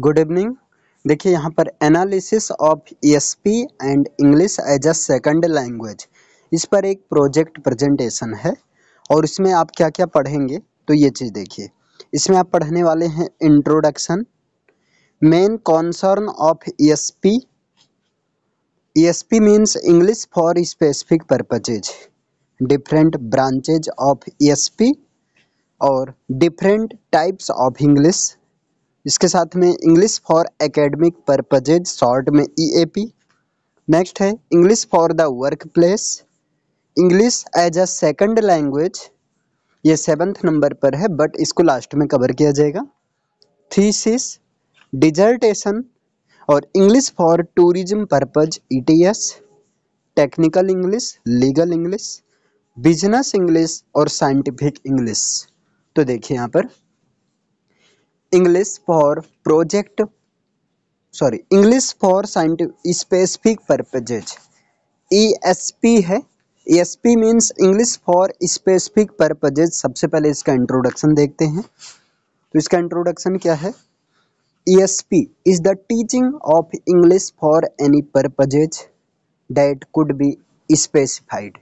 Good evening देखिए यहाँ पर analysis of ESP and English as a second language इस पर एक प्रोजेक्ट प्रेजेंटेशन है और इसमें आप क्या क्या पढ़ेंगे तो ये चीज़ देखिए इसमें आप पढ़ने वाले हैं introduction main concern of ESP ESP means English for specific purposes different branches of E और डिफरेंट टाइप्स ऑफ इंग्लिश इसके साथ में English for academic purposes short में ईएपी e नेक्स्ट है English for the work workplace English as a second language ये seventh number पर है but इसको लास्ट में कवर किया जाएगा थीसिस डिजर्टेशन और English for tourism purpose ETS technical English legal English business English और साइंटिफिक इंग्लिश तो देखिए यहाँ पर English for project sorry English for scientific specific purposes E S P है E S P means English for specific purposes सबसे पहले इसका introduction देखते हैं तो इसका इंट्रोडक्शन क्या है E S P is the teaching of English for any purposes that could be specified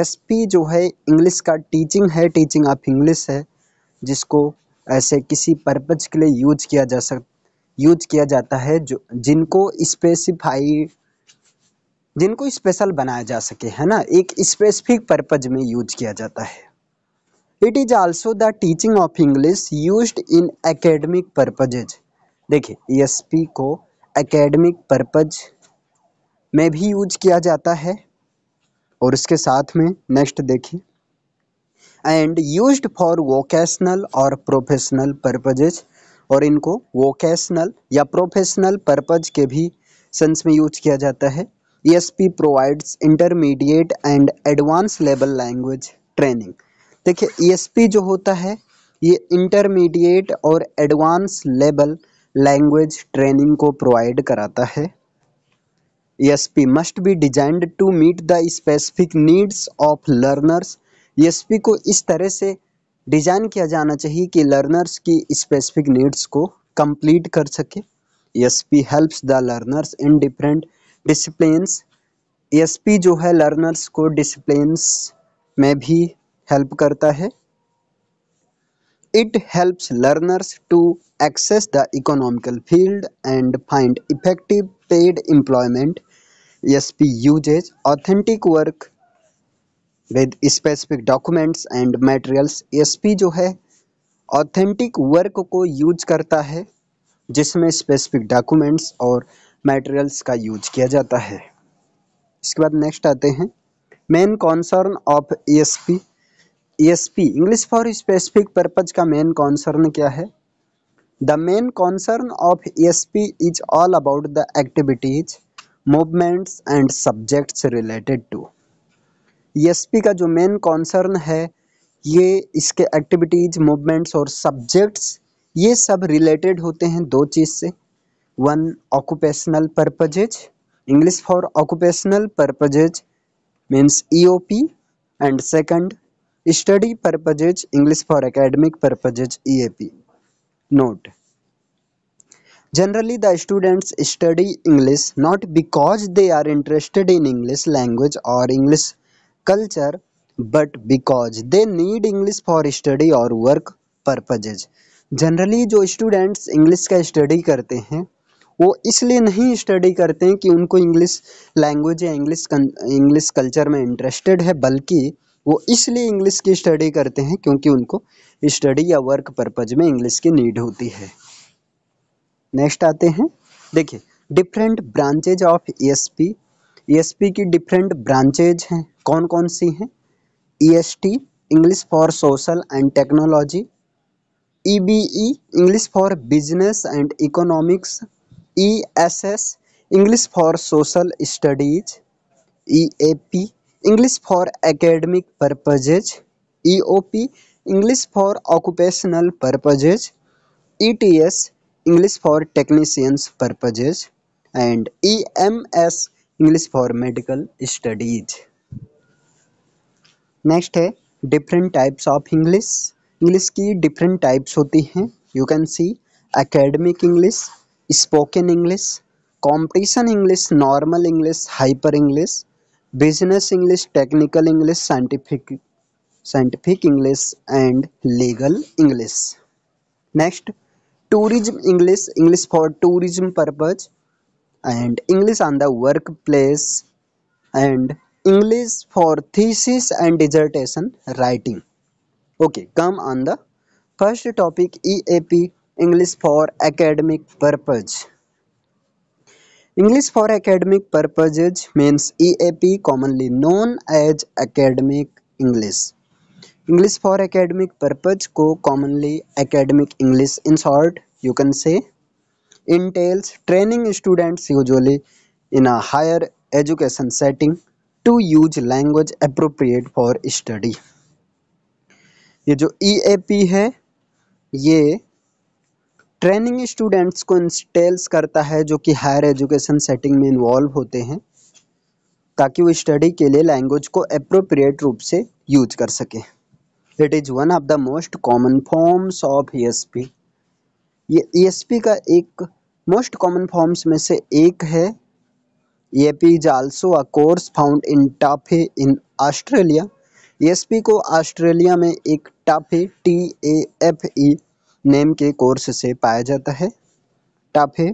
S P जो है इंग्लिश का टीचिंग है टीचिंग ऑफ इंग्लिश है जिसको ऐसे किसी पर्पज के लिए यूज किया जा सक यूज किया जाता है जो जिनको स्पेसिफाई जिनको स्पेशल बनाया जा सके है ना एक स्पेसिफिक पर्पज में यूज किया जाता है it is also the teaching of English use in academic purposes देखिए ईएसपी e को एकेडमिक पर्पज में भी यूज किया जाता है और इसके साथ में नेक्स्ट देखिए एंड यूज फॉर वोकेशनल और प्रोफेशनल पर्पजेज और इनको वोकेशनल या प्रोफेशनल पर्पज के भी सेंस में यूज किया जाता है E S P provides intermediate and advance level language training देखिए ई एस पी जो होता है ये इंटरमीडिएट और एडवांस लेवल लैंग्वेज ट्रेनिंग को प्रोवाइड कराता है P must be designed to meet the specific needs of learners ESP e को इस तरह से डिजाइन किया जाना चाहिए कि लर्नर्स की स्पेसिफिक नीड्स को कंप्लीट कर सके P helps the learners in different disciplines P जो है लर्नर्स को डिसप्लिन में भी हेल्प करता है it helps learners to access the economical field and find effective paid employment S P uses authentic work with specific documents and materials SP जो है authentic work को यूज करता है जिसमें स्पेसिफिक डॉक्यूमेंट्स और मटेरियल्स का यूज किया जाता है इसके बाद नेक्स्ट आते हैं main concern of SP SP English for specific purpose का मेन कॉन्सर्न क्या है the main concern of SP is all about the activities movements and subjects related to E e का जो मेन कॉन्सर्न है ये इसके एक्टिविटीज मूवमेंट्स और subjects ये सब रिलेटेड होते हैं दो चीज़ से one occupational purposes English for occupational purposes means P and second study purposes English for academic purposes P note generally the students study English not because they are interested in English language और English culture but because they need English for study और work purposes generally जो students English का study करते हैं वो इसलिए नहीं study करते हैं कि उनको इंग्लिश लैंग्वेज या इंग्लिश इंग्लिश कल्चर में इंटरेस्टेड है बल्कि वो इसलिए इंग्लिश की स्टडी करते हैं क्योंकि उनको स्टडी या वर्क परपज में इंग्लिश की नीड होती है नेक्स्ट आते हैं देखिए different branches of P ESP e की डिफरेंट ब्रांचेज हैं कौन कौन सी हैं EST English for social and technology EBE English for business and economics ESS English for social studies EAP English for academic purposes EOP English for occupational purposes ETS English for technicians purposes and EMS English for medical studies next है different types of English English की different types होती हैं you can see academic English spoken English competition English normal English hyper English business English technical English scientific scientific English and legal English next tourism English English for tourism purpose and English on the workplace and English for thesis and dissertation writing. Okay, come on the first topic EAP English for academic purpose. English for academic purposes means EAP commonly known as academic English. English for academic purpose को commonly academic English in short you can say entails training students usually in a higher education setting to use language appropriate for study ये जो ई e है ये training students को इंस्टेल्स करता है जो कि हायर एजुकेशन सेटिंग में इन्वॉल्व होते हैं ताकि वो स्टडी के लिए लैंग्वेज को अप्रोप्रिएट रूप से यूज कर सके it is one of the most common forms of E P ये ईएसपी e का एक मोस्ट कॉमन फॉर्म्स में से एक है ये P also a course found in TAFE in Australia ESP को ऑस्ट्रेलिया में एक TAFE T A F E name के कोर्स से पाया जाता है TAFE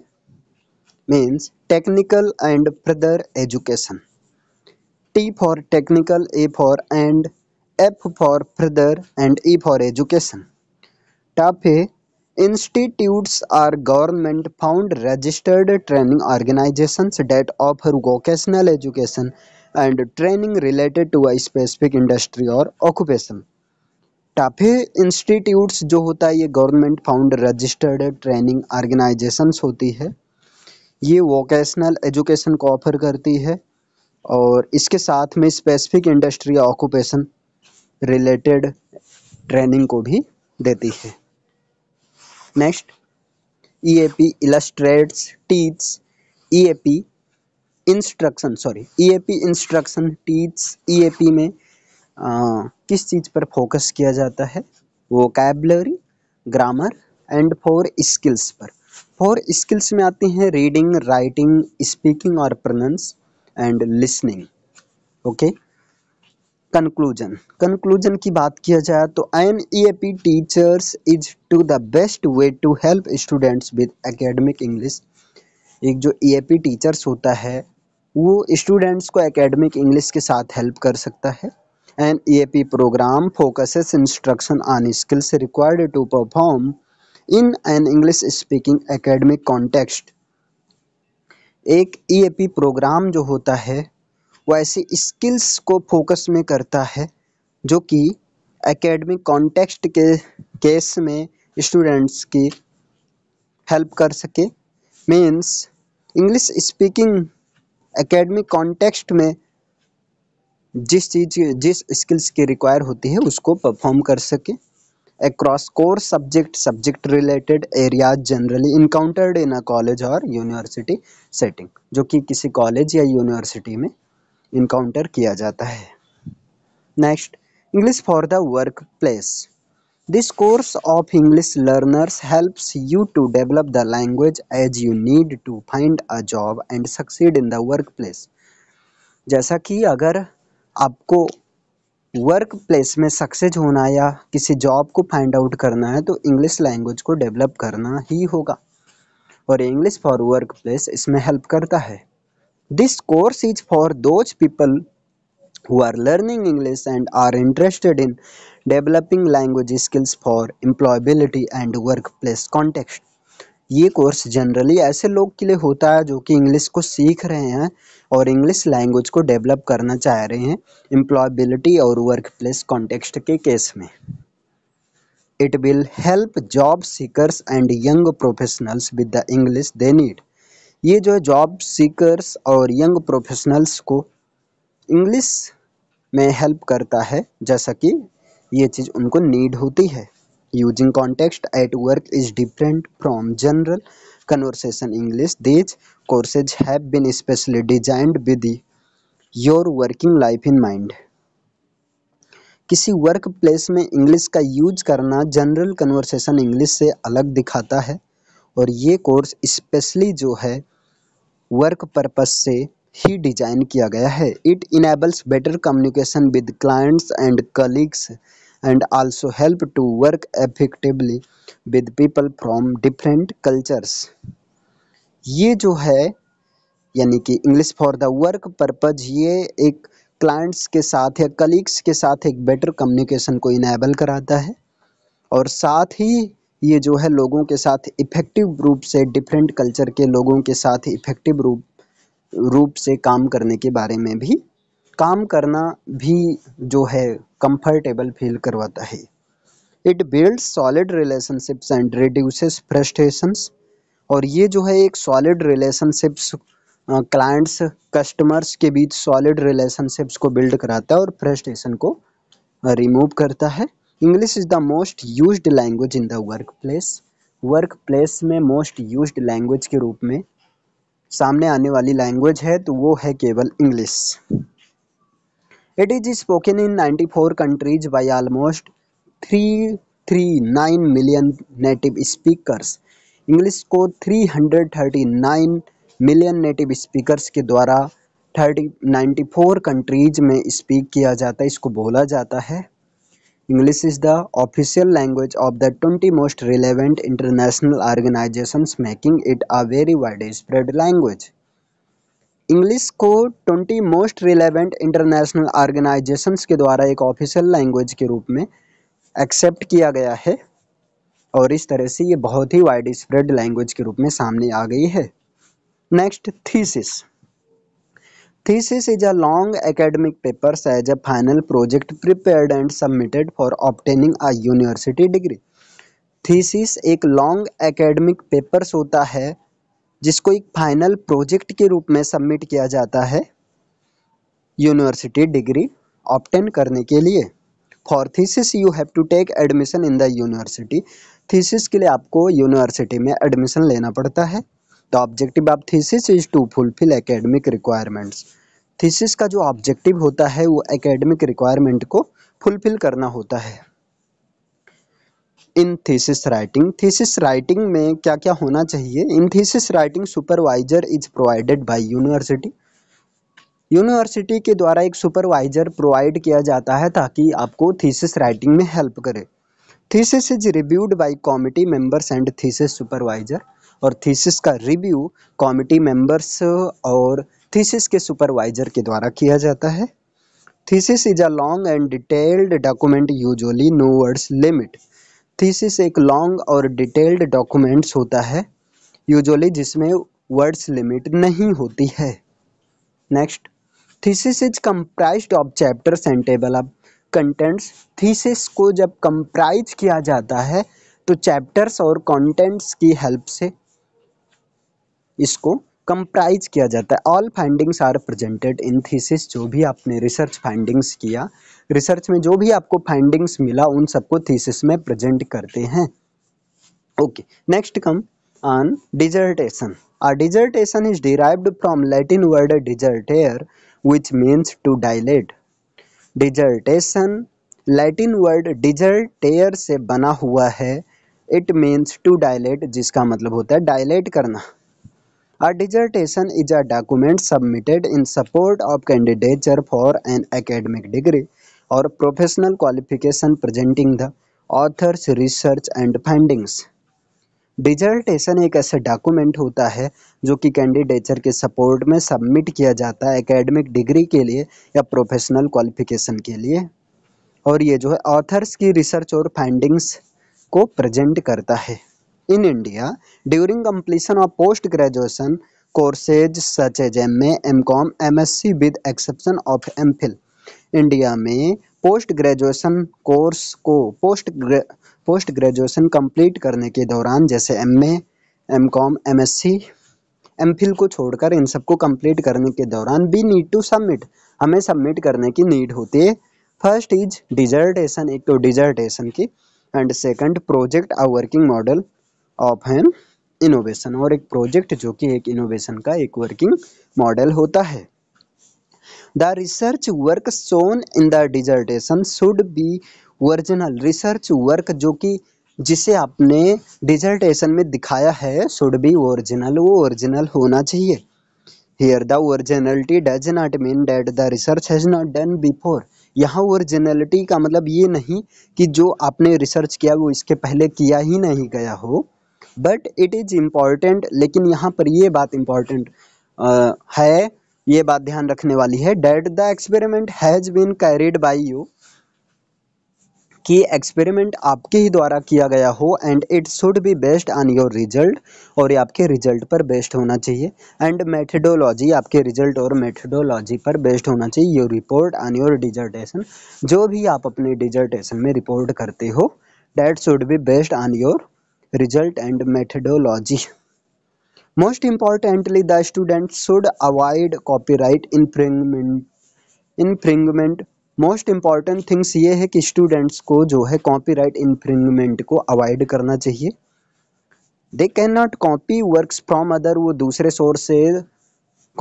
means technical and further education T for technical A for and F for further and E for education TAFE Institutes are government-funded registered training organizations that offer vocational education and training related to a specific industry or occupation. TAFE institutes जो होता है ये government found registered training organisations होती है ये vocational education को offer करती है और इसके साथ में स्पेसिफिक इंडस्ट्री या ऑक्यूपेशन रिलेटेड ट्रेनिंग को भी देती है next E A P Next, EAP E A P instruction sorry E A P instruction teach P में आ, किस चीज़ पर फोकस किया जाता है वो vocabulary grammar and four skills पर फोर स्किल्स में आते हैं रीडिंग राइटिंग स्पीकिंग और pronunciation and listening okay okay? Conclusion conclusion की बात किया जाए तो an E A P teachers is to the best way to help students with academic English एक जो ई ए पी टीचर्स होता है वो स्टूडेंट्स को एकेडमिक इंग्लिश के साथ हेल्प कर सकता है an E A P programme focuses instruction on skills required to perform in an English speaking academic context एक ई ए पी प्रोग्राम जो होता है वैसे स्किल्स को फोकस में करता है जो कि एकेडमिक कॉन्टेक्स्ट के केस में स्टूडेंट्स की हेल्प कर सके means English speaking academic context में जिस चीज जिस स्किल्स की रिक्वायर होती है उसको परफॉर्म कर सके across core subject subject related area generally encountered in a college और यूनिवर्सिटी सेटिंग जो कि किसी कॉलेज या यूनिवर्सिटी में इनकाउंटर किया जाता है next English for the work workplace this course of English learners helps you to develop the language as you need to find a job and succeed in the work workplace जैसा कि अगर आपको work place में success होना या किसी job को find out करना है तो इंग्लिश लैंग्वेज को डेवलप करना ही होगा और इंग्लिश फॉर वर्क प्लेस इसमें हेल्प करता है this course is for those people who are learning English and are interested in developing language skills for employability and workplace context ये course generally ऐसे लोग के लिए होता है जो कि इंग्लिश को सीख रहे हैं और इंग्लिश लैंग्वेज को डेवलप करना चाह रहे हैं एम्प्लॉयबिलिटी और वर्क प्लेस कॉन्टेक्स्ट के केस में it will help job seekers and young professionals with the English they need ये जो है जॉब सीकर्स और यंग प्रोफेशनल्स को इंग्लिश में हेल्प करता है जैसा कि ये चीज़ उनको नीड होती है using context at work is different from general conversation English these courses have been specially designed with your working life in mind किसी वर्क प्लेस में इंग्लिश का यूज करना जनरल कन्वर्सेशन इंग्लिश से अलग दिखाता है और ये कोर्स स्पेशली जो है वर्क पर्पस से ही डिजाइन किया गया है it enables better communication with clients and colleagues and also help to work effectively with people from different cultures ये जो है यानी कि English for the work purpose ये एक क्लाइंट्स के साथ या कलीग्स के साथ एक बेटर कम्युनिकेशन को इनेबल कराता है और साथ ही ये जो है लोगों के साथ इफेक्टिव रूप से डिफरेंट कल्चर के लोगों के साथ इफेक्टिव रूप रूप से काम करने के बारे में भी काम करना भी जो है कंफर्टेबल फील करवाता है it build solid relationships and reduces frustrations और ये जो है एक सॉलिड रिलेशनशिप्स क्लाइंट्स कस्टमर्स के बीच सॉलिड रिलेशनशिप्स को बिल्ड कराता है और फ्रस्ट्रेशन को रिमूव करता है English is the most use language in the work place work place में मोस्ट यूज लैंग्वेज के रूप में सामने आने वाली लैंग्वेज है तो वो है केवल English it is spoken in 94 countries by almost three three nine million native speakers English को three hundred thirty nine million native speakers के द्वारा थर्टी नाइन्टी फोर कंट्रीज में स्पीक किया जाता है इसको बोला जाता है English is the official language of the 20 most relevant international organizations making it a very widespread language. English को 20 मोस्ट रिलेवेंट इंटरनेशनल ऑर्गेनाइजेशंस के द्वारा एक ऑफिशियल लैंग्वेज के रूप में एक्सेप्ट किया गया है और इस तरह से ये बहुत ही वाइड स्प्रेड लैंग्वेज के रूप में सामने आ गई है next thesis thesis is a long academic paper as a final project prepared and submitted for obtaining a university degree thesis एक लॉन्ग एकेडमिक पेपर्स होता है जिसको एक फाइनल प्रोजेक्ट के रूप में सबमिट किया जाता है यूनिवर्सिटी डिग्री ऑप्टेन करने के लिए for thesis you have to take admission in the university thesis के लिए आपको यूनिवर्सिटी में एडमिशन लेना पड़ता है the objective of thesis is to fulfil academic requirements thesis का जो ऑब्जेक्टिव होता है वो एकेडमिक रिक्वायरमेंट को फुलफिल करना होता है in thesis writing thesis writing में क्या क्या होना चाहिए in thesis writing supervisor is provided by university university के द्वारा एक सुपरवाइजर प्रोवाइड किया जाता है ताकि आपको थीसिस राइटिंग में हेल्प करे thesis is reviewed by committee members and thesis supervisor और थीसिस का रिव्यू कॉमिटी मेंबर्स और थीसिस के सुपरवाइजर के द्वारा किया जाता है thesis is a long and detailed document usually no words limit thesis एक लॉन्ग और डिटेल्ड डॉक्यूमेंट्स होता है यूजुअली जिसमें वर्ड्स लिमिट नहीं होती है next thesis is comprise of chapter and table of contents thesis को जब कंप्राइज किया जाता है तो चैप्टर्स और कंटेंट्स की हेल्प से इसको कंप्राइज किया जाता है all findings are presented in thesis जो भी आपने रिसर्च फाइंडिंग्स किया रिसर्च में जो भी आपको फाइंडिंग्स मिला उन सबको थीसिस में प्रेजेंट करते हैं okay next come on dissertation are dissertation is derived from Latin word dissertare which means to dilate dissertation Latin word dissertare से बना हुआ है इट मीन्स टू डायलेट जिसका मतलब होता है डायलेट करना A dissertation is a document submitted in support of candidature for an academic degree or professional qualification presenting the author's research and findings. Dissertation एक ऐसा डॉक्यूमेंट होता है जो कि कैंडिडेचर के सपोर्ट में सबमिट किया जाता है एकेडमिक डिग्री के लिए या प्रोफेशनल क्वालिफिकेशन के लिए और ये जो है ऑथर्स की रिसर्च और फाइंडिंग्स को प्रेजेंट करता है in India during completion of post-graduation courses such as MA, MCOM, MSc with exception of MPhil. India में पोस्ट ग्रेजुएशन कोर्स को पोस्ट पोस्ट ग्रेजुएशन कंप्लीट करने के दौरान जैसे M A M com M S C M phil को छोड़कर इन सबको कंप्लीट करने के दौरान बी नीड टू सबमिट हमें सबमिट करने की नीड होती है फर्स्ट इज डिजर्टेशन एक तो डिजर्टेशन की and second project a working model of an innovation और एक प्रोजेक्ट जो कि एक इनोवेशन का एक वर्किंग मॉडल होता है the research work shown in the dissertation should be original research work जो कि जिसे आपने डिजर्टेशन में दिखाया है शुड बी ओरिजिनल वो ओरिजिनल होना चाहिए here the originality does not mean that the research has not done before यहाँ ओरिजिनलिटी का मतलब ये नहीं कि जो आपने रिसर्च किया वो इसके पहले किया ही नहीं गया हो बट इट इज़ इम्पॉर्टेंट लेकिन यहाँ पर ये बात इम्पॉर्टेंट है ये बात ध्यान रखने वाली है that the experiment has been carried by you कि एक्सपेरिमेंट आपके ही द्वारा किया गया हो and it should be based on your result और ये आपके रिजल्ट पर बेस्ड होना चाहिए एंड मेथडोलॉजी आपके रिजल्ट और मेथडोलॉजी पर बेस्ड होना चाहिए your report on your dissertation जो भी आप अपने डिजर्टेशन में रिपोर्ट करते हो that should be based on your result and methodology most importantly the students should avoid copyright infringement infringement most important things ये है कि स्टूडेंट्स को जो है कॉपीराइट इन्फ्रिंगमेंट को अवॉइड करना चाहिए they can not copy works from other वो दूसरे सोर्स से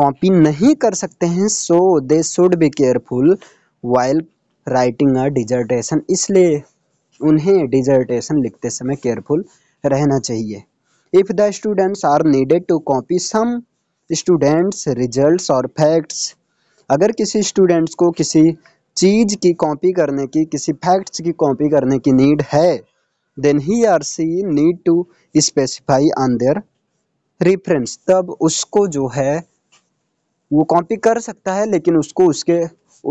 कॉपी नहीं कर सकते हैं so they should be careful while writing a dissertation इसलिए उन्हें डिजर्टेशन लिखते समय केयरफुल रहना चाहिए if the students are needed to copy some students result और फैक्ट्स अगर किसी स्टूडेंट्स को किसी चीज़ की कॉपी करने की किसी फैक्ट्स की कॉपी करने की नीड है then he or she need to specify on their reference तब उसको जो है वो कॉपी कर सकता है लेकिन उसको उसके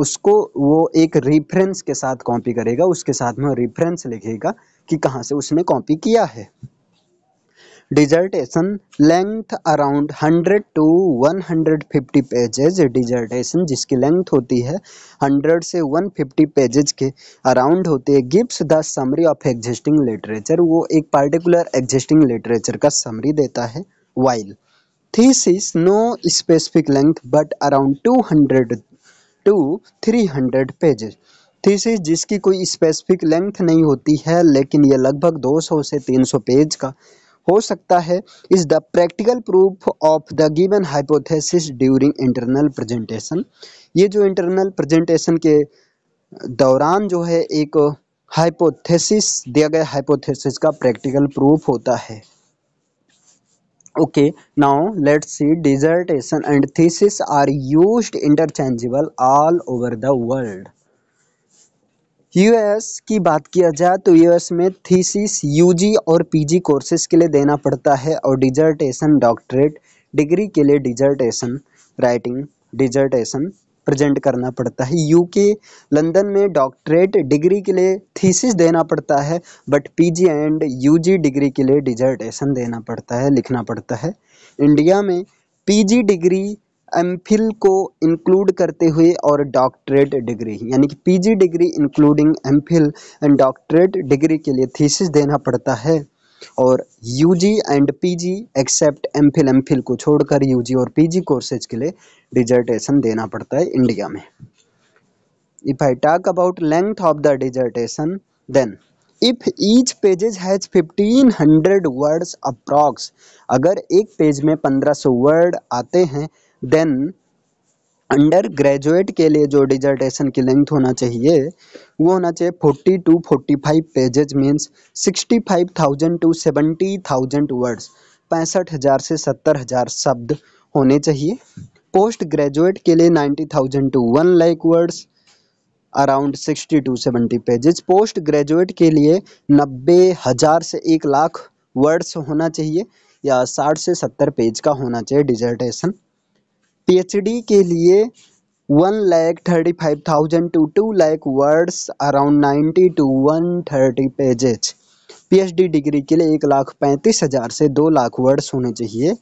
उसको वो एक रेफरेंस के साथ कॉपी करेगा उसके साथ में रेफरेंस लिखेगा कि कहाँ से उसने कॉपी किया है dissertation length around 100 to 150 pages dissertation जिसकी लेंथ होती है 100 से 150 पेजेज के अराउंड होती है gives the summary of existing literature वो एक पार्टिकुलर एग्जिस्टिंग लिटरेचर का समरी देता है while thesis no specific length but around 200 to 300 pages thesis जिसकी कोई स्पेसिफिक लेंथ नहीं होती है लेकिन ये लगभग 200 से 300 पेज का हो सकता है is the practical proof of the given hypothesis during internal presentation ये जो इंटरनल प्रेजेंटेशन के दौरान जो है एक हाइपोथेसिस दिया गया हाइपोथेसिस का प्रैक्टिकल प्रूफ होता है okay now let's see dissertation and thesis are used interchangeable all over the world US की बात किया जाए तो यूएस में थीसिस यूजी और पीजी कोर्सेज के लिए देना पड़ता है और डिजर्टेशन डॉक्टरेट डिग्री के लिए डिजर्टेशन राइटिंग डिजर्टेशन प्रेजेंट करना पड़ता है यूके लंदन में डॉक्टरेट डिग्री के लिए थीसिस देना पड़ता है but PG and UG degree के लिए डिजर्टेशन देना पड़ता है लिखना पड़ता है इंडिया में पीजी डिग्री एम को इंक्लूड करते हुए और डॉक्टरेट डिग्री यानी कि PG degree including M and doctorate degree के लिए थीसिस देना पड़ता है और UG and PG except MPhil MPhil को छोड़कर यूजी और पीजी कोर्सेज के लिए डिजर्टेशन देना पड़ता है इंडिया में if I talk about length of the dissertation then if each pages has fifteen hundred words approx अगर एक पेज में पंद्रह सौ वर्ड आते हैं देन अंडर ग्रेजुएट के लिए जो डिजर्टेशन की लेंथ होना चाहिए वो होना चाहिए forty to forty five pages means sixty five thousand to seventy thousand words पैंसठ हज़ार से सत्तर हज़ार शब्द होने चाहिए पोस्ट ग्रेजुएट के लिए ninety thousand to one lakh words around sixty to seventy pages post graduate के लिए नब्बे हज़ार से एक लाख वर्ड्स होना चाहिए या साठ से सत्तर पेज का होना चाहिए डिजर्टेशन पीएचडी के लिए one lakh thirty five thousand to two lakh words around ninety to one thirty pages PhD degree के लिए एक लाख पैंतीस हज़ार से दो लाख वर्ड्स होने चाहिए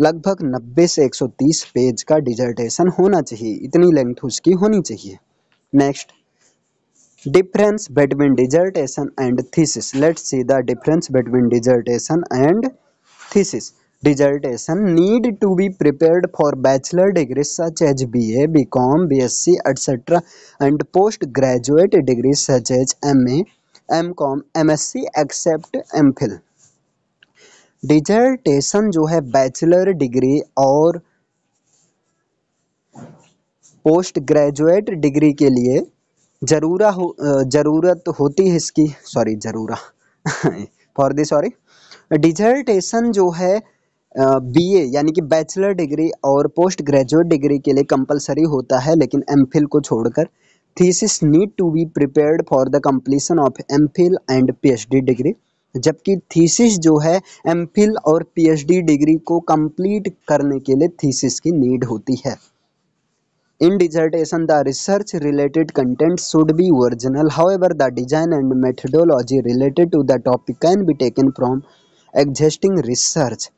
लगभग नब्बे से एक सौ तीस पेज का डिजर्टेशन होना चाहिए इतनी लेंथ उसकी होनी चाहिए next difference between dissertation and thesis let's see the difference between dissertation and thesis dissertation need to be prepare for bachelor degree such as B A B com B S C etcetera and post graduate degree such as M A M com M S C except M phil dissertation जो है bachelor degree और post graduate degree के लिए जरूरा हो जरूरत होती है इसकी sorry जरूरा for the sorry dissertation जो है बी ए यानी कि बैचलर डिग्री और पोस्ट ग्रेजुएट डिग्री के लिए कंपलसरी होता है लेकिन एम फिल को छोड़कर thesis need to be prepared for the completion of M phil and P H D degree जबकि थीसिस जो है एम फिल और पी एच डी डिग्री को कम्प्लीट करने के लिए थीसिस की नीड होती है in dissertation the research related content should be original however the design and methodology related to the topic can be taken from existing research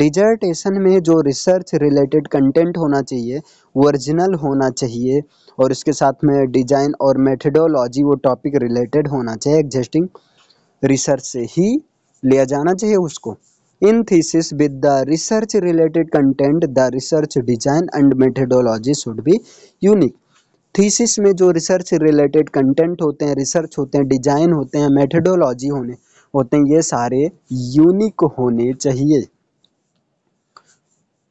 dissertation में जो research related content होना चाहिए original होना चाहिए और इसके साथ में डिजाइन और मेथडोलॉजी वो टॉपिक रिलेटेड होना चाहिए एग्जिस्टिंग रिसर्च से ही लिया जाना चाहिए उसको in thesis with the research related content the research design and methodology should be unique thesis में जो रिसर्च रिलेटेड कंटेंट होते हैं रिसर्च होते हैं डिजाइन होते हैं मेथडोलॉजी होने होते हैं ये सारे यूनिक होने चाहिए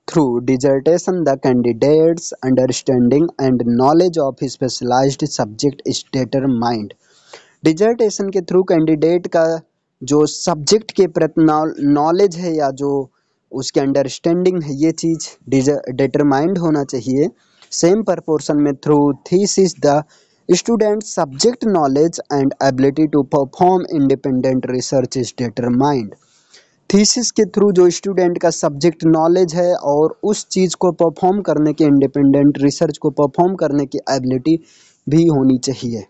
through dissertation the candidate understanding and knowledge of specialised subject is mind dissertation के थ्रू कैंडिडेट का जो सब्जेक्ट के प्रति नॉलेज है या जो उसके अंडरस्टैंडिंग है ये चीज़ डिटरमाइंड होना चाहिए सेम परपोर्सन में through thesis the student subject knowledge and ability to perform independent research is determined thesis के थ्रू जो स्टूडेंट का सब्जेक्ट नॉलेज है और उस चीज़ को परफॉर्म करने के इंडिपेंडेंट रिसर्च को परफॉर्म करने की एबिलिटी भी होनी चाहिए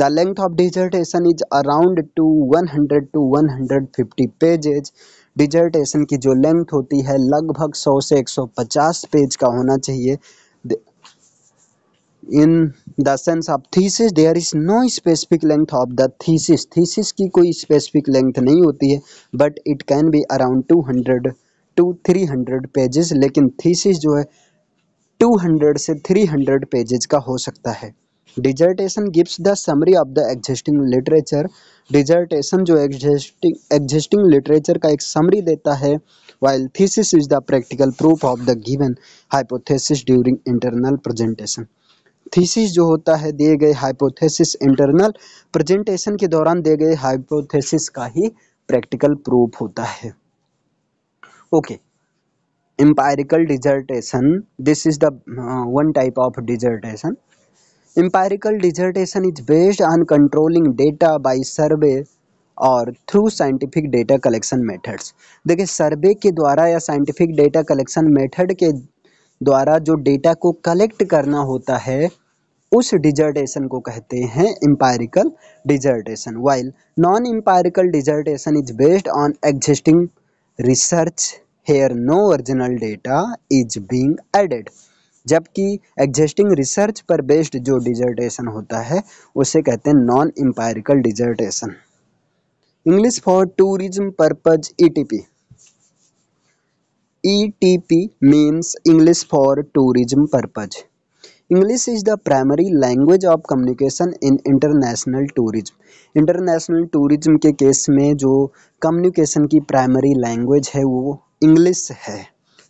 The is around two one hundred to 100 hundred 150 pages dissertation की जो लेंथ होती है लगभग 100 से 150 पेज का होना चाहिए in the sense of thesis there is no specific length of the thesis thesis की कोई स्पेसिफिक लेंथ नहीं होती है but it can be around two hundred to three hundred pages लेकिन थीसिस जो है टू हंड्रेड से थ्री हंड्रेड पेजेज का हो सकता है dissertation gives the summary of the existing literature dissertation जो एग्जिस्टिंग एग्जिस्टिंग लिटरेचर का एक समरी देता है while thesis is the practical proof of the given hypothesis during internal presentation thesis जो होता है दिए गए हाइपोथेसिस इंटरनल प्रेजेंटेशन के दौरान दिए गए हाइपोथेसिस का ही प्रैक्टिकल प्रूफ होता है okay empirical dissertation this is the one type of dissertation empirical dissertation is based on controlling data by survey और through scientific data collection methods देखिए सर्वे के द्वारा या साइंटिफिक डेटा कलेक्शन मेथड के द्वारा जो डेटा को कलेक्ट करना होता है उस डिजर्टेशन को कहते हैं empirical dissertation while non empirical dissertation is based on existing research here no original data is being added जबकि एग्जिस्टिंग रिसर्च पर बेस्ड जो डिजर्टेशन होता है उसे कहते हैं non empirical dissertation English for tourism purpose P ETP means English for tourism purpose. English is the primary language of communication in international tourism. International tourism के case में जो कम्युनिकेशन की प्राइमरी लैंग्वेज है वो इंग्लिश है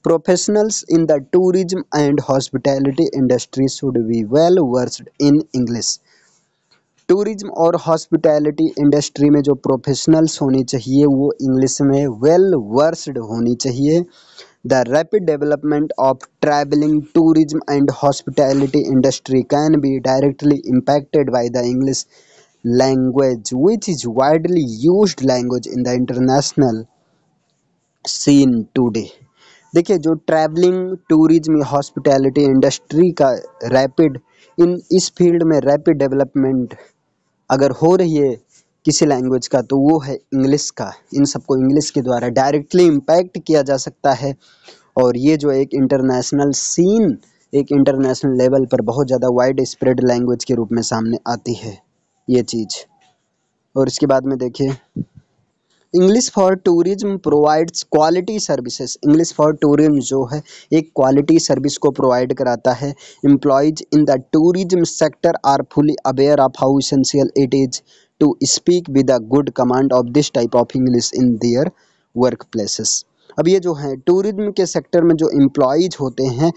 professionals in the tourism and hospitality industry should be well versed in English tourism और hospitality industry में जो प्रोफेशनल्स होनी चाहिए वो इंग्लिश में वेल वर्सड होनी चाहिए the rapid development of travelling tourism and hospitality industry can be directly impacted by the English language which is widely use language in the international scene today देखिए जो travelling tourism hospitality industry का rapid इन इस field में rapid development अगर हो रही है किसी लैंग्वेज का तो वो है इंग्लिश का इन सबको इंग्लिश के द्वारा डायरेक्टली इम्पैक्ट किया जा सकता है और ये जो एक इंटरनेशनल सीन एक इंटरनेशनल लेवल पर बहुत ज़्यादा वाइड स्प्रेड लैंग्वेज के रूप में सामने आती है ये चीज़ और इसके बाद में देखिए English for tourism provides quality services English for tourism जो है एक क्वालिटी सर्विस को प्रोवाइड कराता है employees in the tourism sector are fully aware of how essential it is to speak with a good command of this type of English in their work places अब ये जो है tourism के sector में जो employees होते हैं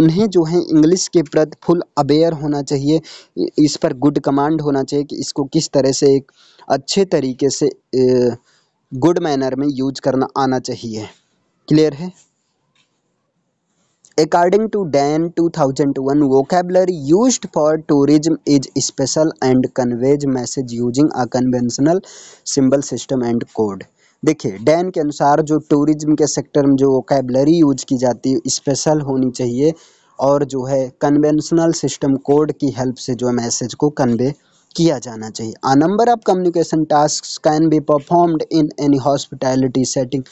उन्हें जो है इंग्लिश के प्रति फुल अवेयर होना चाहिए इस पर गुड कमांड होना चाहिए कि इसको किस तरह से एक अच्छे तरीके से ए, गुड मैनर में यूज करना आना चाहिए क्लियर है according to Dann two thousand one vocabulary use for tourism is special and conveys message using a conventional symbol system and code देखिए डैन के अनुसार जो टूरिज्म के सेक्टर में जो वोकेबलरी यूज की जाती है स्पेशल होनी चाहिए और जो है कन्वेंशनल सिस्टम कोड की हेल्प से जो मैसेज को कन्वे किया जाना चाहिए a number of communication task can be performed in any hospitality setting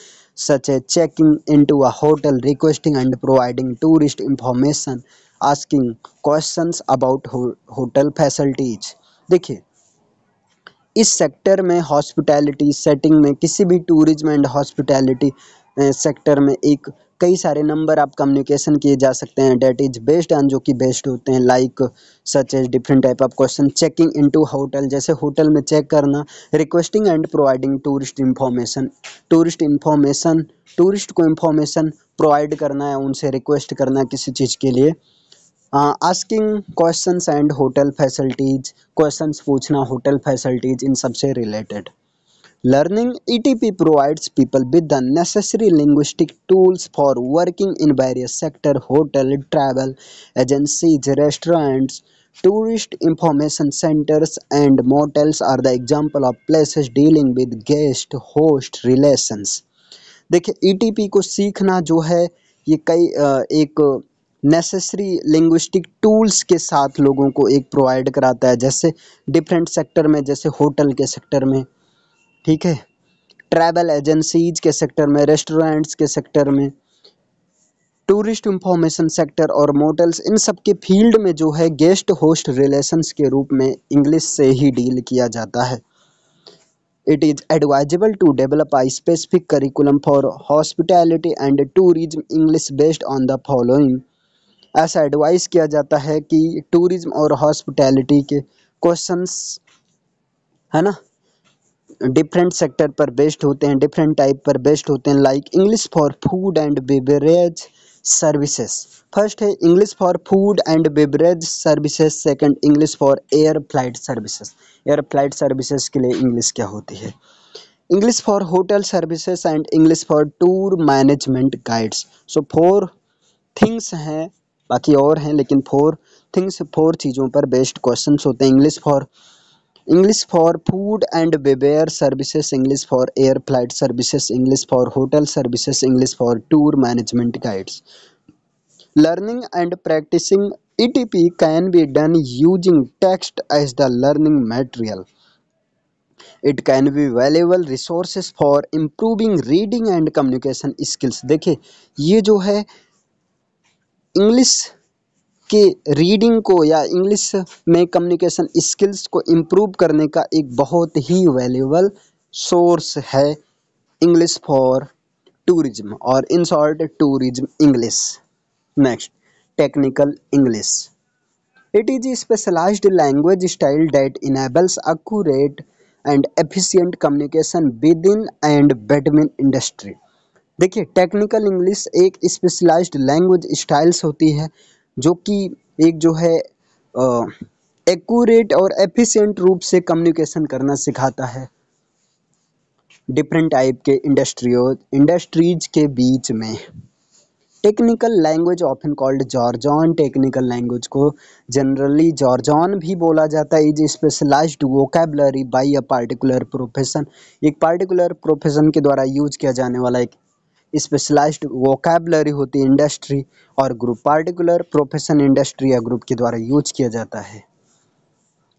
such a checking in to a hotel requesting and providing tourist information asking question about hotel facilities देखिए इस sector में hospitality setting में किसी भी tourism and hospitality sector में एक कई सारे नंबर आप कम्युनिकेशन किए जा सकते हैं डेट इज बेस्ड ऑन जो कि बेस्ड होते हैं like such as different type of question checking into hotel जैसे होटल में चेक करना requesting and providing tourist information tourist information tourist को इंफॉर्मेशन प्रोवाइड करना है उनसे रिक्वेस्ट करना है किसी चीज़ के लिए asking question and hotel facilities question पूछना होटल फैसिलिटीज़ इन सब से related learning E T P provides people with the necessary linguistic tools for working in various sector hotel travel agencies restaurants tourist information centres and motels are the example of places dealing with guest host relations देखिए E T P को सीखना जो है ये कई एक necessary linguistic tools के साथ लोगों को एक प्रोवाइड कराता है जैसे डिफरेंट सेक्टर में जैसे होटल के सेक्टर में ठीक है ट्रैवल एजेंसीज के सेक्टर में रेस्टोरेंट्स के सेक्टर में टूरिस्ट इंफॉर्मेशन सेक्टर और मोटल्स इन सब के फील्ड में जो है गेस्ट होस्ट रिलेशंस के रूप में इंग्लिश से ही डील किया जाता है it is advisable to develop a specific curriculum for hospitality and tourism English based on the following ऐसा एडवाइस किया जाता है कि टूरिज्म और हॉस्पिटैलिटी के क्वेश्चंस है ना डिफरेंट सेक्टर पर बेस्ड होते हैं डिफरेंट टाइप पर बेस्ड होते हैं like English for food and beverage services first है English for food and beverage services second English for air flight services air flight services के लिए इंग्लिश क्या होती है English for hotel services and English for tour management guides so four things हैं बाकी और हैं लेकिन फोर थिंग्स फोर चीज़ों पर बेस्ड क्वेश्चंस होते हैं English for English for food and beverage services English for air flight services English for hotel services English for tour management guides learning and practising E T P can be done using text as the learning material it can be valuable resources for improving reading and communication skills देखिए ये जो है English कि reading को या English में communication skills को improve करने का एक बहुत ही वैल्यूबल सोर्स है इंग्लिश फॉर टूरिज्म और in short tourism English next technical English it is specialised language style that enables accurate and efficient communication within and between industry देखिए technical English एक specialised language styles होती है जो कि एक जो है एक्यूरेट और एफिशिएंट रूप से कम्युनिकेशन करना सिखाता है डिफरेंट टाइप के इंडस्ट्रियो इंडस्ट्रीज के बीच में technical language often called jargon technical language को जनरली जॉर्जॉन भी बोला जाता है is specialise vocabulary by a particular profession एक पार्टिकुलर प्रोफेशन के द्वारा यूज किया जाने वाला एक स्पेशलाइज्ड वोकेबलरी होती है इंडस्ट्री और ग्रुप पार्टिकुलर प्रोफेशन इंडस्ट्री या ग्रुप के द्वारा यूज किया जाता है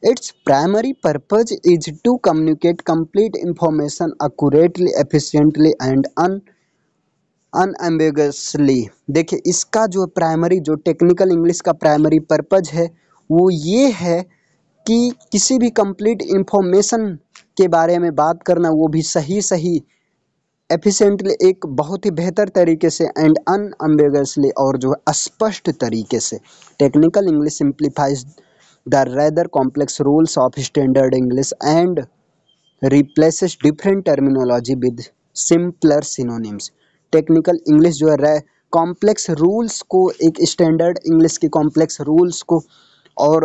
its primary purpose is to communicate complete information accurately efficiently and un unambiguously देखिए इसका जो प्राइमरी जो टेक्निकल इंग्लिश का प्राइमरी पर्पज है वो ये है कि किसी भी कंप्लीट इंफॉर्मेशन के बारे में बात करना वो भी सही सही एफिशेंटली एक बहुत ही बेहतर तरीके से एंड अनअम्बेगसली और जो है स्पष्ट तरीके से technical English simplifies the rather complex rules of standard English and replaces different terminology with simpler synonyms technical English जो है कॉम्प्लेक्स रूल्स को एक स्टैंडर्ड इंग्लिश की कॉम्प्लेक्स रूल्स को और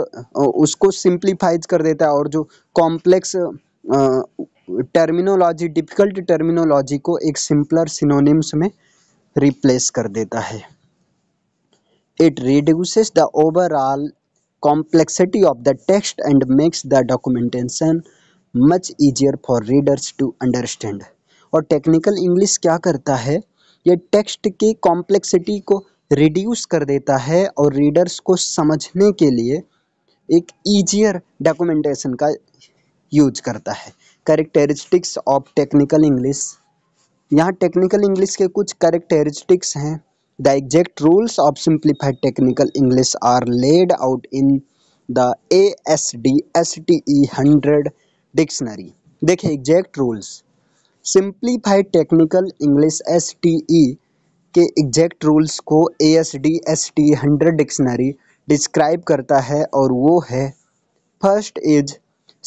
उसको सिंप्लीफाइज कर देता है और जो कॉम्प्लेक्स टर्मिनोलॉजी डिफिकल्ट टर्मिनोलॉजी को एक सिंपलर सिनोनिम्स में रिप्लेस कर देता है it reduces the overall complexity of the text and makes the documentation much easier for readers to understand और टेक्निकल इंग्लिश क्या करता है ये टेक्स्ट की कॉम्प्लेक्सिटी को रिड्यूस कर देता है और रीडर्स को समझने के लिए एक ईजियर डॉक्यूमेंटेशन का यूज करता है करेक्टरिस्टिक्स ऑफ टेक्निकल इंग्लिश यहाँ टेक्निकल इंग्लिश के कुछ करेक्टरिस्टिक्स हैं the exact rules of simplified technical English are laid out in the A S D S T E hundred dictionary देखिए exact rules simplified technical English S T E के exact rules को A S D S T hundred dictionary describe करता है और वो है first is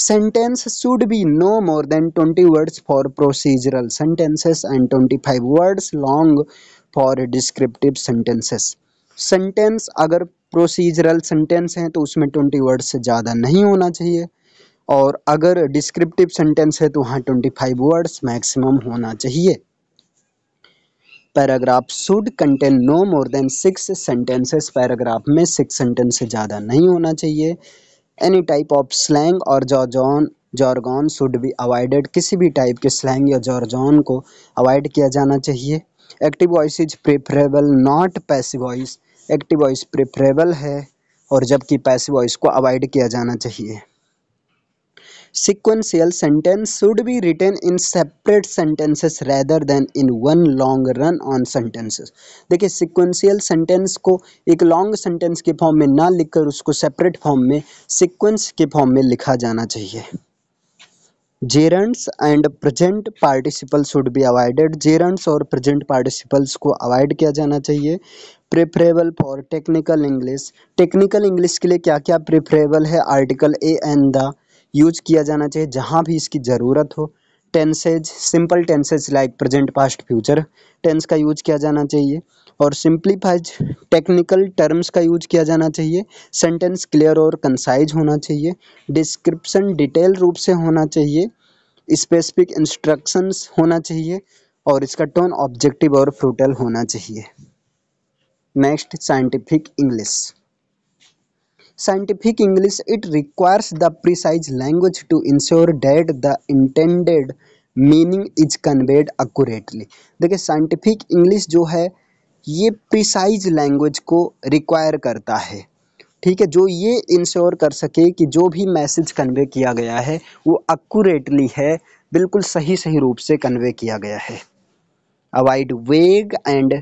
sentence should be no more than twenty words for procedural sentences and twenty five words long for descriptive sentences sentence अगर procedural sentence हैं तो उसमें twenty words से ज़्यादा नहीं होना चाहिए और अगर डिस्क्रिप्टिव सेंटेंस है तो वहाँ ट्वेंटी फाइव वर्ड्स मैक्सिमम होना चाहिए paragraph should contain no more than six sentences paragraph में सिक्स सेंटेंस से ज़्यादा नहीं होना चाहिए एनी टाइप ऑफ स्लैंग और jargon jargon should be avoided किसी भी टाइप के स्लैंग या जॉर्जॉन को अवॉइड किया जाना चाहिए active voice is preferable not passive voice active voice preferable है और जबकि पैसिव वॉइस को अवॉइड किया जाना चाहिए sequential sentence should be written in separate sentences rather than in one long run on sentences देखिए sequential sentence को एक long sentence के form में ना लिखकर उसको separate form में sequence के form में लिखा जाना चाहिए gerunds and present participle should be avoided gerunds और प्रेजेंट पार्टिसिपल्स को अवॉइड किया जाना चाहिए preferable for technical English technical English के लिए क्या क्या प्रेफरेबल है article a and the use किया जाना चाहिए जहाँ भी इसकी ज़रूरत हो tenses simple tenses like present past future tense का यूज किया जाना चाहिए और सिंप्लीफाइज टेक्निकल टर्म्स का यूज किया जाना चाहिए सेंटेंस क्लियर और कंसाइज होना चाहिए डिस्क्रिप्शन डिटेल रूप से होना चाहिए स्पेसिफिक इंस्ट्रक्शंस होना चाहिए और इसका टोन ऑब्जेक्टिव और फ्रूटल होना चाहिए next scientific English scientific English it requires the precise language to ensure that the intended meaning is conveyed accurately देखिए साइंटिफिक इंग्लिश जो है ये प्रिसाइज लैंग्वेज को रिक्वायर करता है ठीक है जो ये इंश्योर कर सके कि जो भी मैसेज कन्वे किया गया है वो अकूरेटली है बिल्कुल सही सही रूप से कन्वे किया गया है अवॉइड वेग एंड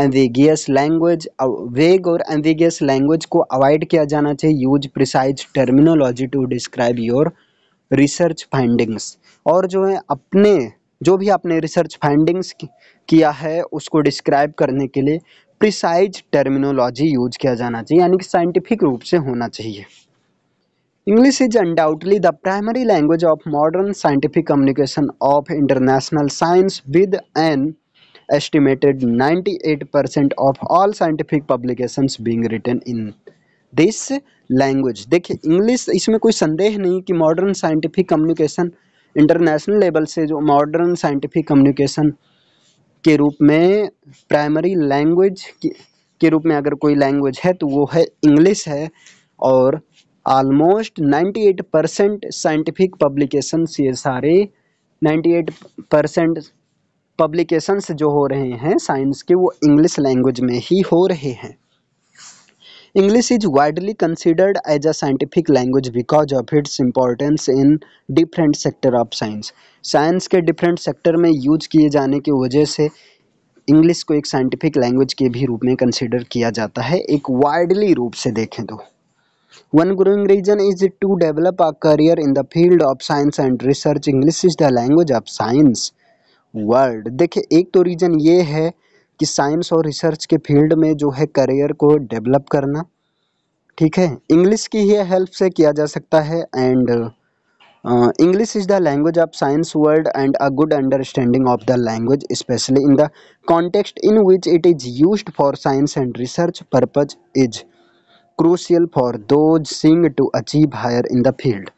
एम्बिगियस लैंग्वेज वेग और एम्बिगियस लैंग्वेज को अवॉइड किया जाना चाहिए use precise terminology to describe your research findings और जो है अपने जो भी आपने रिसर्च फाइंडिंग्स किया है उसको डिस्क्राइब करने के लिए प्रिसाइज टर्मिनोलॉजी यूज किया जाना चाहिए यानी कि साइंटिफिक रूप से होना चाहिए English is undoubtedly the primary language of modern scientific communication of international science with an estimated 98% of all scientific publications being written in this language देखिए English इसमें कोई संदेह नहीं कि modern scientific communication international level से जो modern scientific communication के रूप में प्राइमरी लैंग्वेज के रूप में अगर कोई लैंग्वेज है तो वो है इंग्लिश है और आलमोस्ट 98 परसेंट साइंटिफिक ये सारे 98 परसेंट पब्लिकेशंस जो हो रहे हैं साइंस के वो इंग्लिश लैंग्वेज में ही हो रहे हैं English is widely considered as a scientific language because of its importance in different sector of science science के डिफरेंट सेक्टर में यूज किए जाने की वजह से इंग्लिश को एक साइंटिफिक लैंग्वेज के भी रूप में कंसिडर किया जाता है एक वाइडली रूप से देखें तो one growing reason is to develop a career in the field of science and research English is the language of science world देखिए एक तो रीज़न ये है कि साइंस और रिसर्च के फील्ड में जो है करियर को डेवलप करना ठीक है इंग्लिश की ही हेल्प से किया जा सकता है and English is the language of science world and a good understanding of the language specially in the context in which it is use for science and research purpose is crucial for those seeking to achieve higher in the field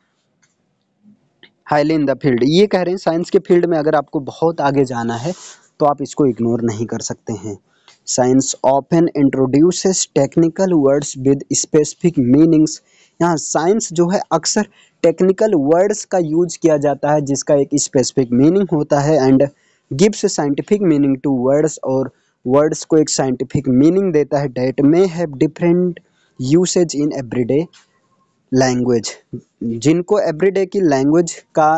highly in the field ये कह रहे हैं science के field में अगर आपको बहुत आगे जाना है तो आप इसको इग्नोर नहीं कर सकते हैं science often introduces technical words with specific meanings यहाँ साइंस जो है अक्सर टेक्निकल वर्ड्स का यूज किया जाता है जिसका एक स्पेसिफिक मीनिंग होता है and gives scientific meaning to words और वर्ड्स को एक साइंटिफिक मीनिंग देता है that may have different usage in everyday language जिनको एवरीडे की लैंग्वेज का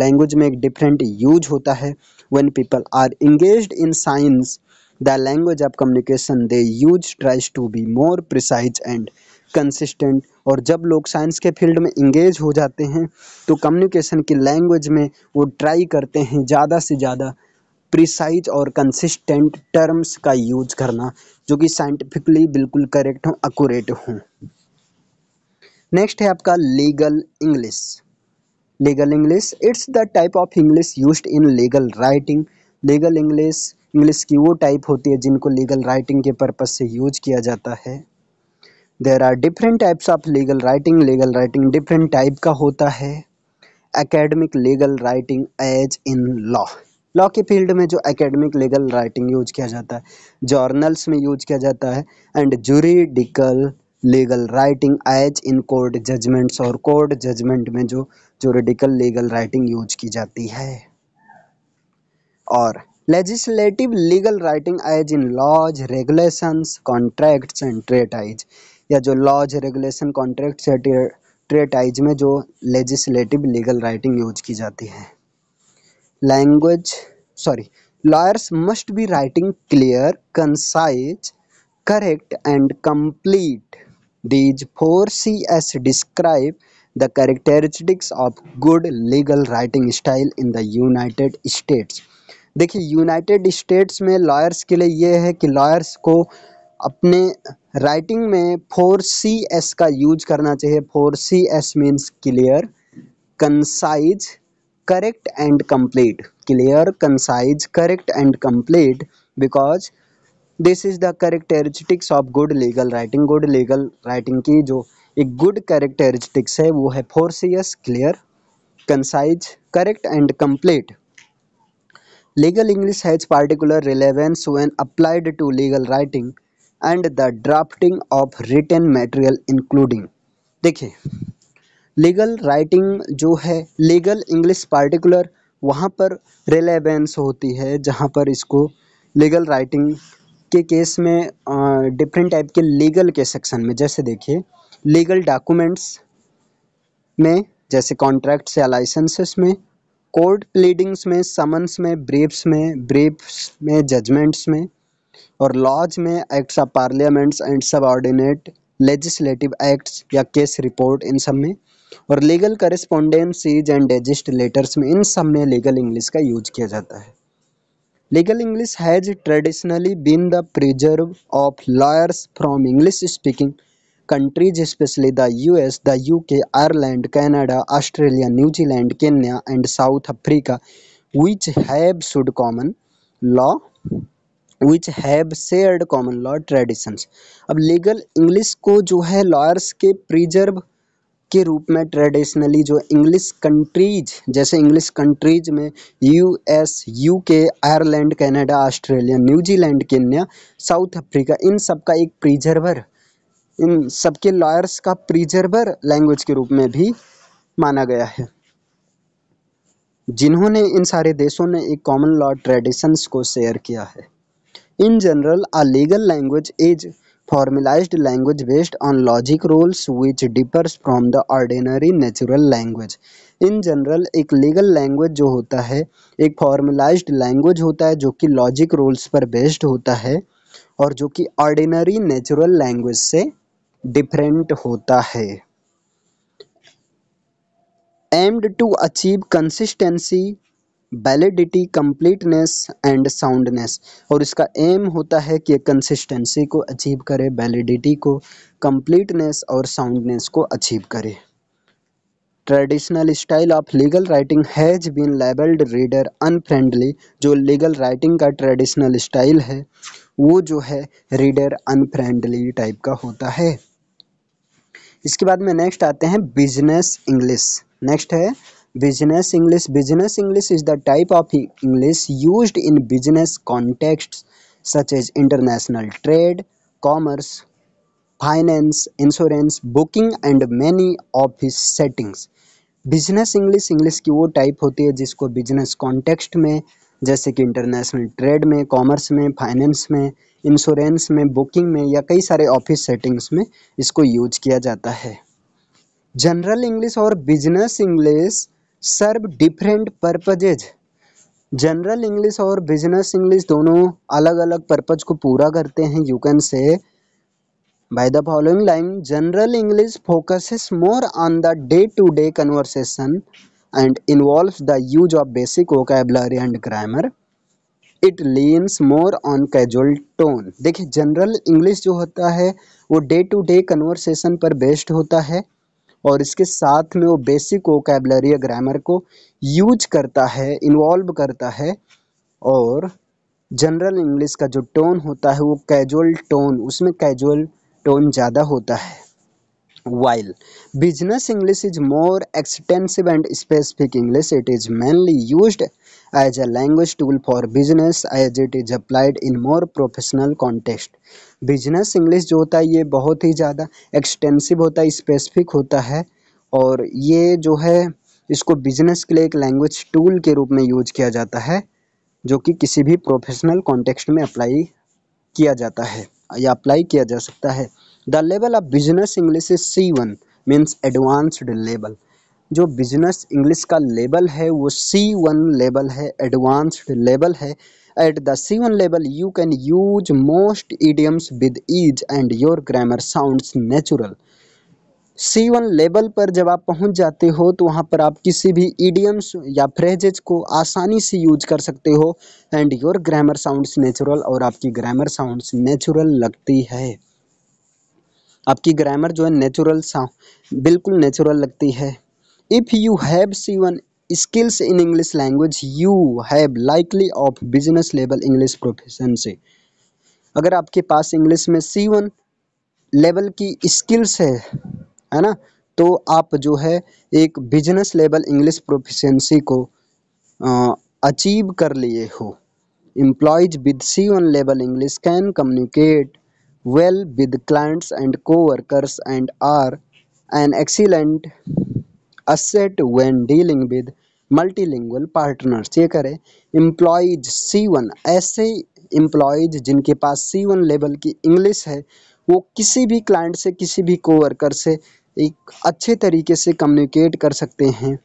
लैंग्वेज में एक डिफरेंट यूज होता है when people are engage in science the language of communication they use tries to be more precise and consistent और जब लोग साइंस के फील्ड में इंगेज हो जाते हैं तो कम्युनिकेशन की लैंग्वेज में वो ट्राई करते हैं ज़्यादा से ज़्यादा प्रिसाइज और कंसिस्टेंट टर्म्स का यूज करना जो कि साइंटिफिकली बिल्कुल करेक्ट हों अक्यूरेट हों नेक्स्ट है आपका legal English legal English it's the type of English use in legal writing legal English English की वो टाइप होती है जिनको लीगल राइटिंग के पर्पज से यूज किया जाता है there are different types of legal writing legal writing different type का होता है academic legal writing as in law law के फील्ड में जो एकेडमिक लीगल राइटिंग यूज किया जाता है जर्नल्स में यूज किया जाता है and juridical legal writing as in court judgments और कोर्ट जजमेंट में जो जोरिडिकल लीगल राइटिंग यूज की जाती है और legislative legal writing as in laws regulations contracts and treaties या जो लॉज रेगुलेशन कॉन्ट्रैक्ट या ट्रेटाइज में जो लेजिस्लेटिव लीगल राइटिंग यूज की जाती है language sorry lawyers must be writing clear concise correct and complete These four Cs describe the characteristics of good legal writing style in the United States. देखिए United States में lawyers के लिए ये है कि लॉयर्स को अपने राइटिंग में फोर सी एस का यूज करना चाहिए four C S means clear concise correct and complete clear concise correct and complete because this is the characteristics of good legal writing good legal writing की जो एक good characteristics है वो है four Cs clear concise correct and complete legal English has particular relevance when applied to legal writing and the drafting of written material including देखिए legal writing जो है legal English particular वहाँ पर रिलेवेंस होती है जहाँ पर इसको लीगल राइटिंग के केस में डिफरेंट टाइप के लीगल के सेक्शन में जैसे देखिए लीगल डॉक्यूमेंट्स में जैसे कॉन्ट्रैक्ट्स या लाइसेंसेस में कोर्ट प्लीडिंग्स में समन्स में ब्रीफ्स में ब्रीफ्स में जजमेंट्स में और लॉज में acts of parliaments and subordinate legislative acts या केस रिपोर्ट इन सब में और legal correspondences and desist letters में इन सब में लीगल इंग्लिश का यूज किया जाता है legal English has traditionally been the preserve of lawyers from English speaking countries specially the U S the U K Ireland Canada Australia New Zealand Kenya and South Africa which have should common law which have shared common law traditions अब legal English को जो है lawyers के preserve के रूप में traditionally जो English countries जैसे इंग्लिश कंट्रीज में यूएस के Ireland Canada Australia New Zealand Kenya South Africa इन सब का एक प्रिजर्वर इन सबके लॉयर्स का प्रिजर्वर लैंग्वेज के रूप में भी माना गया है जिन्होंने इन सारे देशों ने एक कॉमन लॉ ट्रेडिशंस को शेयर किया है in general uh legal language is Formalized language based on logic rules which differs from the ordinary natural language. In general एक लीगल लैंग्वेज जो होता है एक फॉर्मलाइज लैंग्वेज होता है जो कि लॉजिक रूल्स पर बेस्ड होता है और जो कि ऑर्डिनरी नेचुरल लैंग्वेज से डिफरेंट होता है aimed to achieve consistency validity completeness and soundness और इसका एम होता है कि कंसिस्टेंसी को अचीव करे वैलिडिटी को कम्प्लीटनेस और साउंडनेस को अचीव करे traditional style of legal writing has been labelled reader unfriendly जो लीगल राइटिंग का ट्रेडिशनल स्टाइल है वो जो है रीडर अनफ्रेंडली टाइप का होता है इसके बाद में नेक्स्ट आते हैं बिजनेस इंग्लिश नेक्स्ट है business english business english is the type of english used in business contexts such as international trade commerce finance insurance booking and many office settings business English English की वो type होती है जिसको business context में जैसे कि international trade में commerce में फाइनेंस में इंश्योरेंस में बुकिंग में या कई सारे ऑफिस सेटिंग्स में इसको यूज किया जाता है जनरल इंग्लिश और business English serve different purposes general English और बिजनेस इंग्लिश दोनों अलग अलग पर्पज को पूरा करते हैं you can say by the following line general English focuses more on the day to day conversation and involve the use of basic vocabulary and grammar it leans more on casual tone देखिए general English जो होता है वो day to day conversation पर based होता है और इसके साथ में वो बेसिक वोकेबलरी या ग्रामर को यूज करता है इन्वॉल्व करता है और जनरल इंग्लिश का जो टोन होता है वो कैजुअल टोन उसमें कैजुअल टोन ज़्यादा होता है while business english is more extensive and specific english it is mainly used as a language tool for business as it is applied in more professional context business english jo hota hai ye bahut hi zyada extensive hota hai specific hota hai aur ye jo hai isko business ke liye ek language tool ke roop mein use kiya jata hai jo ki kisi bhi professional context mein apply kiya jata hai ya apply kiya ja sakta hai the level of business English is C one means advanced level जो business English का level है वो C one level है advanced level है at the C one level you can use most idioms with ease and your grammar sounds natural C one level पर जब आप पहुंच जाते हो तो वहां पर आप किसी भी ईडियम्स या फ्रेजेज को आसानी से यूज कर सकते हो and your grammar sounds natural और आपकी ग्रामर साउंड्स नेचुरल लगती है आपकी ग्रामर जो है नेचुरल सा बिल्कुल नेचुरल लगती है if you have C one skills in English language you have likely of business level English profession से अगर आपके पास इंग्लिश में सी वन लेवल की स्किल्स है है ना तो आप जो है एक बिजनेस लेवल इंग्लिश प्रोफिशेंसी को अचीव कर लिए हो employees with C one level English can communicate well with clients and co-workers and are an excellent asset when dealing with multilingual partners ये करें एम्प्लॉयज सी वन ऐसे employees जिनके पास C one level की English है वो किसी भी क्लाइंट से किसी भी कोवर्कर से एक अच्छे तरीके से कम्युनिकेट कर सकते हैं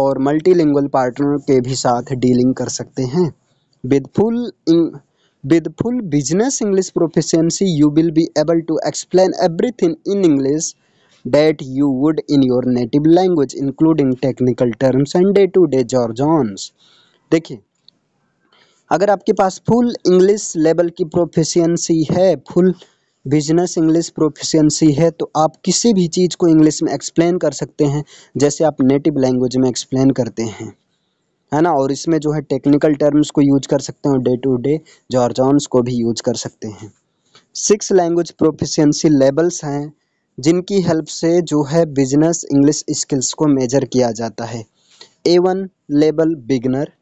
और मल्टीलिंगुअल पार्टनर के भी साथ डीलिंग कर सकते हैं with full With full business English proficiency, you will be able to explain everything in English that you would in your native language, including technical terms and day-to-day jargons. देखिए अगर आपके पास फुल इंग्लिश लेवल की proficiency है full business English proficiency है तो आप किसी भी चीज़ को इंग्लिश में एक्सप्लेन कर सकते हैं जैसे आप नेटिव लैंग्वेज में एक्सप्लेन करते हैं है ना और इसमें जो है टेक्निकल टर्म्स को यूज कर सकते हैं डे टू डे जॉर्जॉन्स को भी यूज कर सकते हैं सिक्स लैंग्वेज प्रोफिशियंसी लेवल्स हैं जिनकी हेल्प से जो है बिजनेस इंग्लिश स्किल्स को मेजर किया जाता है A one level beginner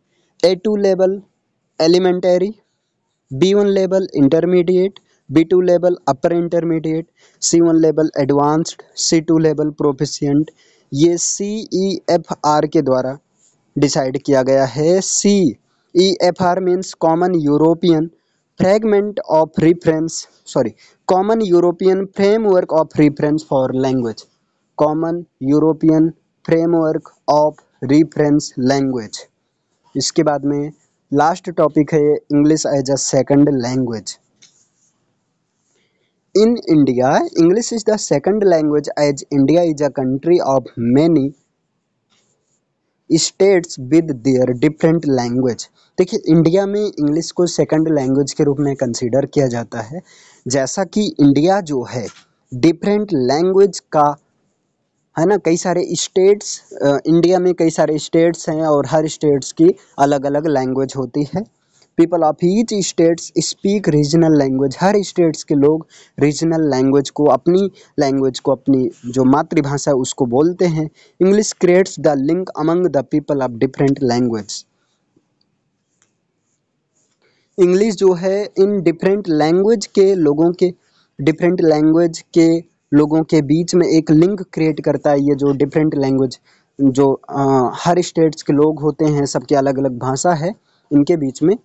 A two level elementary B one level intermediate B two level upper intermediate C one level advanced C two level proficient ये सी ई एफ आर के द्वारा decide किया गया है C E F R means common European fragment of reference sorry common European framework of reference for language common European framework of reference language इसके बाद में last topic है English as a second language in India English is the second language as India is a country of many states with their different language देखिए India में English को second language के रूप में कंसीडर किया जाता है जैसा कि इंडिया जो है डिफरेंट लैंग्वेज का है ना कई सारे स्टेट्स इंडिया में कई सारे स्टेट्स हैं और हर स्टेट्स की अलग अलग लैंग्वेज होती है people of each states speak regional language हर स्टेट्स के लोग रीजनल लैंग्वेज को अपनी लैंग्वेज को अपनी जो मातृभाषा है उसको बोलते हैं English creates the link among the people of different language English जो है इन डिफरेंट लैंग्वेज के लोगों के डिफरेंट लैंग्वेज के लोगों के बीच में एक लिंक क्रिएट करता है ये जो डिफरेंट लैंग्वेज जो आ, हर स्टेट्स के लोग होते हैं सबके अलग अलग भाषा है इनके बीच में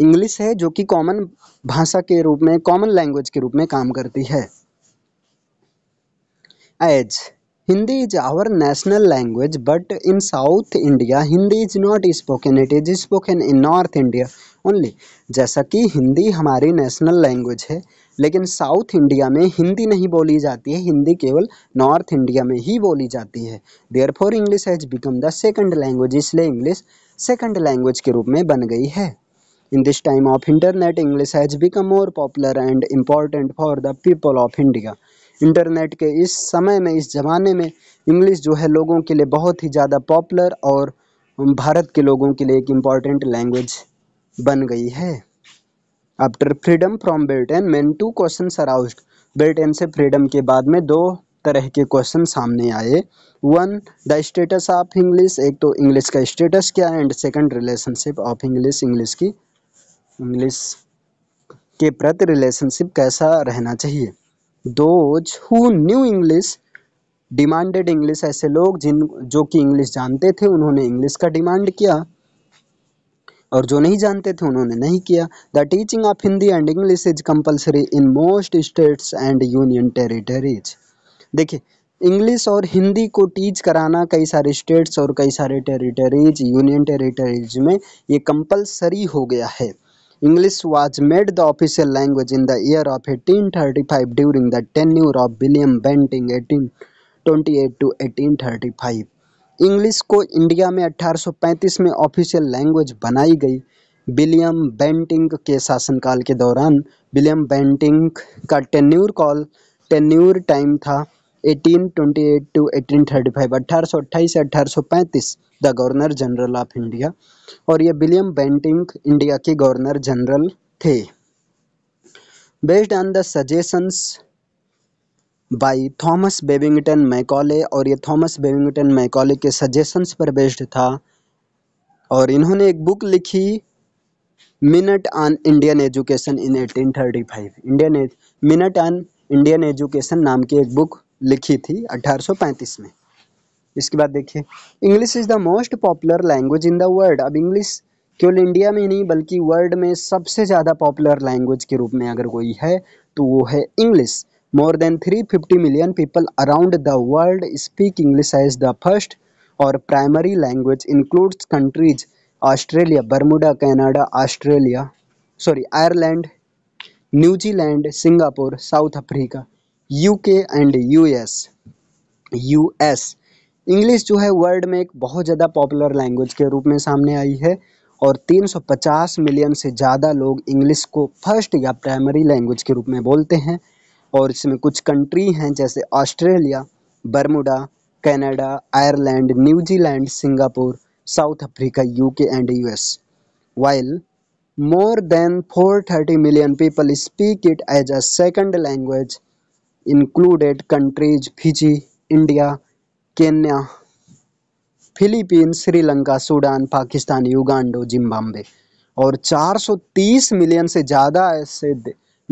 इंग्लिश है जो कि कॉमन भाषा के रूप में कॉमन लैंग्वेज के रूप में काम करती है as Hindi is our national language but in South India Hindi is not spoken it is spoken in North India only जैसा कि हिंदी हमारी नेशनल लैंग्वेज है लेकिन साउथ इंडिया में हिंदी नहीं बोली जाती है हिंदी केवल नॉर्थ इंडिया में ही बोली जाती है therefore English has become the second language इसलिए इंग्लिश सेकंड लैंग्वेज के रूप में बन गई है In this time of internet, English has become more popular and important for the people of India. Internet के इस समय में इस ज़माने में इंग्लिश जो है लोगों के लिए बहुत ही ज़्यादा पॉपुलर और भारत के लोगों के लिए एक इम्पॉर्टेंट लैंग्वेज बन गई है after freedom from Britain main two question aroused Britain से फ्रीडम के बाद में दो तरह के क्वेश्चन सामने आए one the status of English एक तो इंग्लिश का स्टेटस क्या है and second relationship of English English की इंग्लिश के प्रति रिलेशनशिप कैसा रहना चाहिए those who knew English demanded English ऐसे लोग जिन जो कि इंग्लिश जानते थे उन्होंने इंग्लिश का डिमांड किया और जो नहीं जानते थे उन्होंने नहीं किया the teaching of Hindi and English is compulsory in most states and union territories देखिए इंग्लिश और हिंदी को टीच कराना कई सारे स्टेट्स और कई सारे टेरिटरीज यूनियन टेरिटरीज में ये कंपलसरी हो गया है English was made the official language in the year of 1835 during the tenure of William Bentinck 1828 to 1835. English को इंडिया में 1835 में ऑफिशियल लैंग्वेज बनाई गई विलियम बेंटिंग के शासनकाल के दौरान विलियम बेंटिंग का टेन्यूर कॉल टेन्यूर टाइम था 1828 टू 1835 अठारह से 1835 the governor general of India और ये विलियम बेंटिंग इंडिया के गवर्नर जनरल थे based on the suggestions by Thomas Babington Macaulay और ये थॉमस बेबिंगटन मैकॉले के सजेशंस पर बेस्ड था और इन्होंने एक बुक लिखी minute on Indian education in 1835 Indian minute on Indian education नाम की एक बुक लिखी थी 1835 में इसके बाद देखिए English is the most popular language in the world अब इंग्लिश केवल इंडिया में ही नहीं बल्कि वर्ल्ड में सबसे ज़्यादा पॉपुलर लैंग्वेज के रूप में अगर कोई है तो वो है English more than 350 million people around the world speak English as the first और primary language includes countries Australia Bermuda Canada Australia sorry Ireland New Zealand Singapore South Africa UK and US US English जो है world में एक बहुत ज़्यादा popular language के रूप में सामने आई है और 350 मिलियन से ज़्यादा लोग इंग्लिश को फर्स्ट या प्राइमरी लैंग्वेज के रूप में बोलते हैं और इसमें कुछ कंट्री हैं जैसे Australia Bermuda Canada Ireland New Zealand Singapore South Africa UK and US while more than 430 million people speak it as a second language included countries Fiji India Kenya Philippines Sri Lanka Sudan Pakistan Uganda Zimbabwe और 430 million से ज़्यादा ऐसे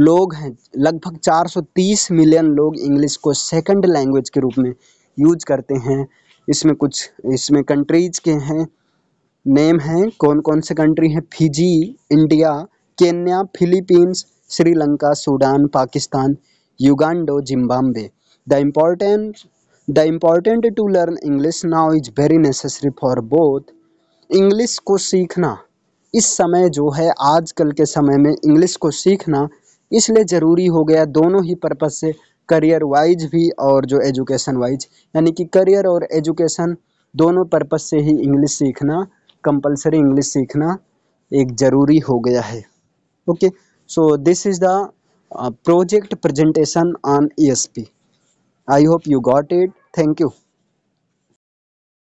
लोग हैं लगभग 430 million लोग English को second language के रूप में यूज करते हैं इसमें कुछ इसमें कंट्रीज के हैं नेम हैं कौन कौन से कंट्री हैं Fiji India Kenya Philippines Sri Lanka Sudan Pakistan Uganda Zimbabwe the important the important to learn English now is very necessary for both English को सीखना इस समय जो है आजकल के समय में इंग्लिश को सीखना इसलिए ज़रूरी हो गया दोनों ही पर्पज़ से करियर वाइज भी और जो एजुकेशन वाइज यानी कि करियर और एजुकेशन दोनों पर्पज़ से ही इंग्लिश सीखना कंपलसरी इंग्लिश सीखना एक ज़रूरी हो गया है okay so this is the project presentation on ई I hope you got it. Thank you.